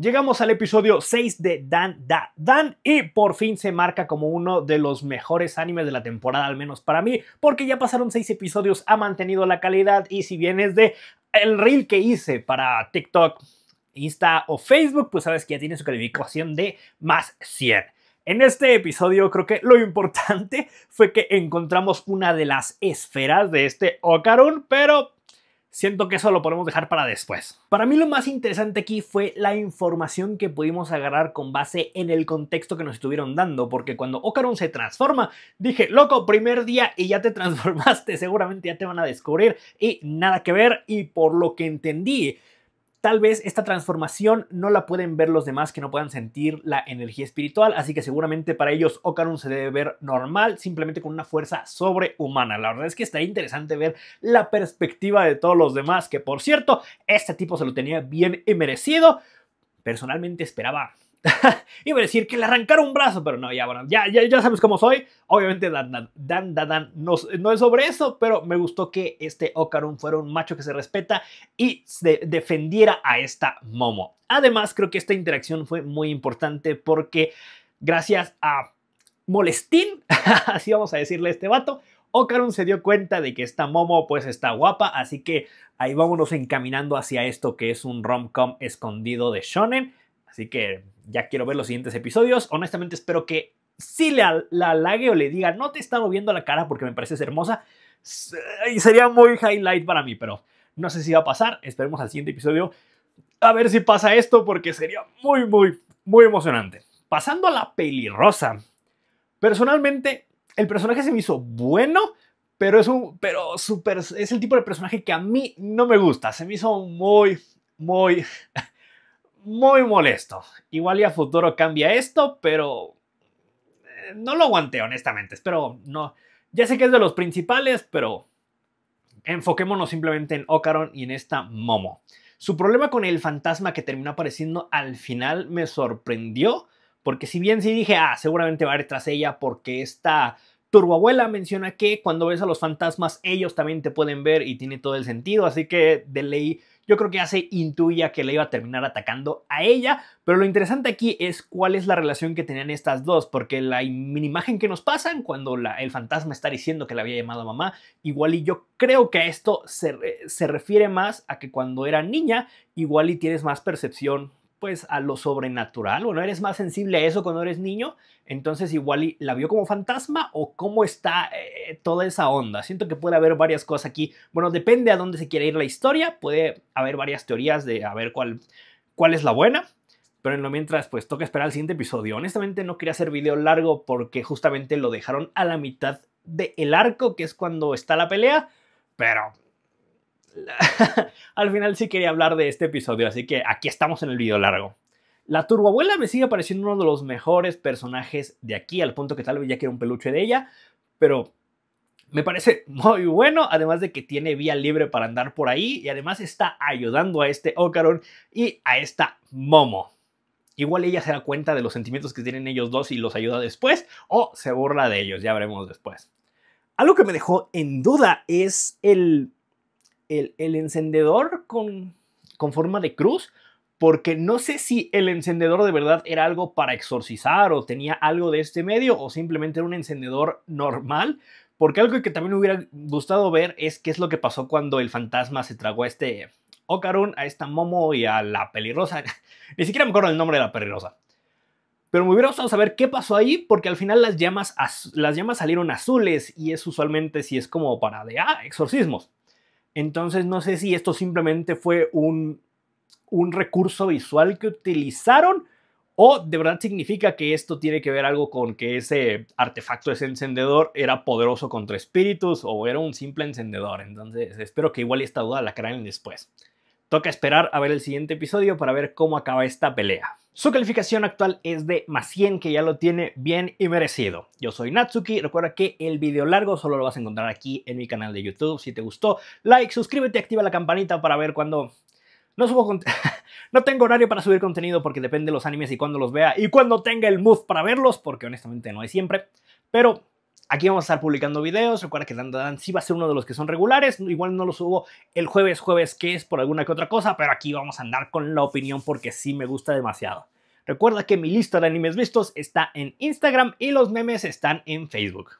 Llegamos al episodio 6 de Dan Da Dan y por fin se marca como uno de los mejores animes de la temporada, al menos para mí, porque ya pasaron 6 episodios, ha mantenido la calidad y si bien es de el reel que hice para TikTok, Insta o Facebook, pues sabes que ya tiene su calificación de más 100. En este episodio creo que lo importante fue que encontramos una de las esferas de este Ocarun, pero Siento que eso lo podemos dejar para después. Para mí lo más interesante aquí fue la información que pudimos agarrar con base en el contexto que nos estuvieron dando, porque cuando Ocaron se transforma, dije, loco, primer día y ya te transformaste, seguramente ya te van a descubrir y nada que ver, y por lo que entendí, Tal vez esta transformación no la pueden ver los demás que no puedan sentir la energía espiritual, así que seguramente para ellos Ocarun se debe ver normal, simplemente con una fuerza sobrehumana. La verdad es que estaría interesante ver la perspectiva de todos los demás, que por cierto, este tipo se lo tenía bien y merecido. Personalmente esperaba Iba a decir que le arrancaron un brazo, pero no, ya, ya, ya, sabes cómo soy. Obviamente, Dan Dan, Dan, Dan, no, es sobre eso, pero me gustó que este Okarun fuera un macho que se respeta y se defendiera a esta Momo. Además, creo que esta interacción fue muy importante porque gracias a Molestín, así vamos a decirle a este vato, Okarun se dio cuenta de que esta Momo pues está guapa, así que ahí vámonos encaminando hacia esto que es un romcom escondido de shonen. Así que ya quiero ver los siguientes episodios. Honestamente espero que sí le, la halague o le diga, no te está moviendo la cara porque me pareces hermosa. Y sería muy highlight para mí, pero no sé si va a pasar. Esperemos al siguiente episodio a ver si pasa esto porque sería muy, muy, muy emocionante. Pasando a la pelirrosa. Personalmente, el personaje se me hizo bueno, pero es un, pero super, es el tipo de personaje que a mí no me gusta. Se me hizo muy, muy, muy molesto. Igual ya futuro cambia esto, pero eh, no lo aguanté, honestamente. Espero no. Ya sé que es de los principales, pero enfoquémonos simplemente en Ocaron y en esta Momo. Su problema con el fantasma que terminó apareciendo al final me sorprendió, porque si bien sí dije, ah, seguramente va a ir tras ella porque esta Turboabuela menciona que cuando ves a los fantasmas ellos también te pueden ver y tiene todo el sentido, así que de ley yo creo que ya se intuía que le iba a terminar atacando a ella, pero lo interesante aquí es cuál es la relación que tenían estas dos, porque la imagen que nos pasan cuando el fantasma está diciendo que la había llamado mamá, igual y yo creo que a esto se, se refiere más a que cuando era niña, igual y tienes más percepción pues a lo sobrenatural, o no eres más sensible a eso cuando eres niño, entonces igual la vio como fantasma o cómo está eh, toda esa onda. Siento que puede haber varias cosas aquí. Bueno, depende a dónde se quiere ir la historia, puede haber varias teorías de a ver cuál, cuál es la buena. Pero en lo mientras, pues toca esperar al siguiente episodio. Honestamente no quería hacer video largo porque justamente lo dejaron a la mitad del arco, que es cuando está la pelea. Pero al final sí quería hablar de este episodio, así que aquí estamos en el video largo. La turboabuela me sigue pareciendo uno de los mejores personajes de aquí, al punto que tal vez ya quiero un peluche de ella, pero me parece muy bueno, además de que tiene vía libre para andar por ahí y además está ayudando a este Ocaron y a esta Momo. Igual ella se da cuenta de los sentimientos que tienen ellos dos y los ayuda después o se burla de ellos, ya veremos después. Algo que me dejó en duda es el el, encendedor con, forma de cruz porque no sé si el encendedor de verdad era algo para exorcizar o tenía algo de este medio o simplemente era un encendedor normal. Porque algo que también me hubiera gustado ver es qué es lo que pasó cuando el fantasma se tragó a este Ocarun, a esta Momo y a la pelirrosa. Ni siquiera me acuerdo el nombre de la pelirrosa. Pero me hubiera gustado saber qué pasó ahí, porque al final las llamas, las llamas salieron azules y es usualmente si es como para de ah, exorcismos. Entonces no sé si esto simplemente fue un, recurso visual que utilizaron o de verdad significa que esto tiene que ver algo con que ese artefacto, ese encendedor era poderoso contra espíritus o era un simple encendedor. Entonces espero que igual esta duda la creen después. Toca esperar a ver el siguiente episodio para ver cómo acaba esta pelea. Su calificación actual es de más 100, que ya lo tiene bien y merecido. Yo soy Natsuki, recuerda que el video largo solo lo vas a encontrar aquí en mi canal de YouTube. Si te gustó, like, suscríbete, activa la campanita para ver cuando... No subo No tengo horario para subir contenido porque depende de los animes y cuando los vea y cuando tenga el mood para verlos, porque honestamente no hay siempre. Pero Aquí vamos a estar publicando videos. Recuerda que Dan Dan sí va a ser uno de los que son regulares. Igual no lo subo el jueves, jueves que es por alguna que otra cosa, pero aquí vamos a andar con la opinión porque sí me gusta demasiado. Recuerda que mi lista de animes vistos está en Instagram y los memes están en Facebook.